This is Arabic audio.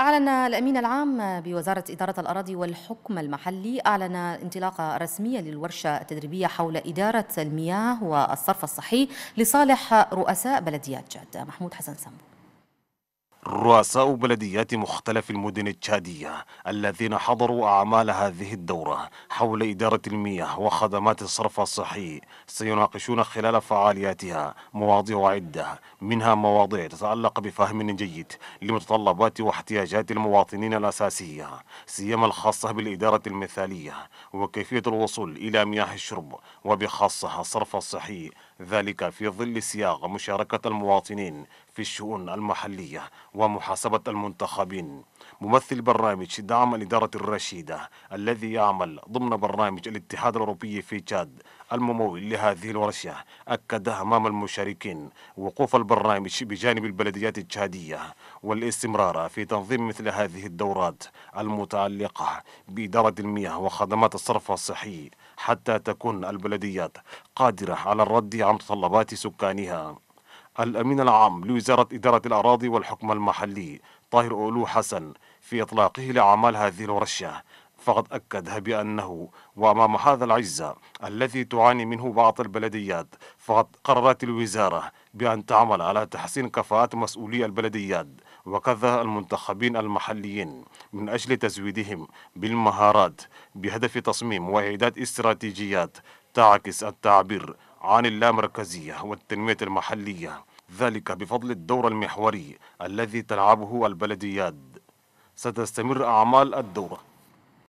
أعلن الأمين العام بوزارة إدارة الأراضي والحكم المحلي أعلن انطلاقة رسمية للورشة التدريبية حول إدارة المياه والصرف الصحي لصالح رؤساء بلديات جادة محمود حسن سمو رؤساء بلديات مختلف المدن التشادية الذين حضروا أعمال هذه الدورة حول إدارة المياه وخدمات الصرف الصحي سيناقشون خلال فعالياتها مواضيع عدة منها مواضيع تتعلق بفهم جيد لمتطلبات واحتياجات المواطنين الأساسية سيما الخاصة بالإدارة المثالية وكيفية الوصول إلى مياه الشرب وبخاصة الصرف الصحي ذلك في ظل سياق مشاركة المواطنين في الشؤون المحلية ومحاسبة المنتخبين ممثل برنامج دعم الإدارة الرشيدة الذي يعمل ضمن برنامج الاتحاد الأوروبي في تشاد الممول لهذه الورشة أكد أمام المشاركين وقوف البرنامج بجانب البلديات التشادية والاستمرار في تنظيم مثل هذه الدورات المتعلقة بإدارة المياه وخدمات الصرف الصحي حتى تكون البلديات قادرة على الرد عن متطلبات سكانها الأمين العام لوزارة إدارة الأراضي والحكم المحلي طاهر أولو حسن في إطلاقه لأعمال هذه الورشة فقد أكدها بأنه وأمام هذا العجز الذي تعاني منه بعض البلديات فقد قررت الوزارة بأن تعمل على تحسين كفاءات مسؤولي البلديات وكذا المنتخبين المحليين من أجل تزويدهم بالمهارات بهدف تصميم وإعداد استراتيجيات تعكس التعبير عن اللامركزية والتنمية المحلية ذلك بفضل الدور المحوري الذي تلعبه البلديات ستستمر أعمال الدورة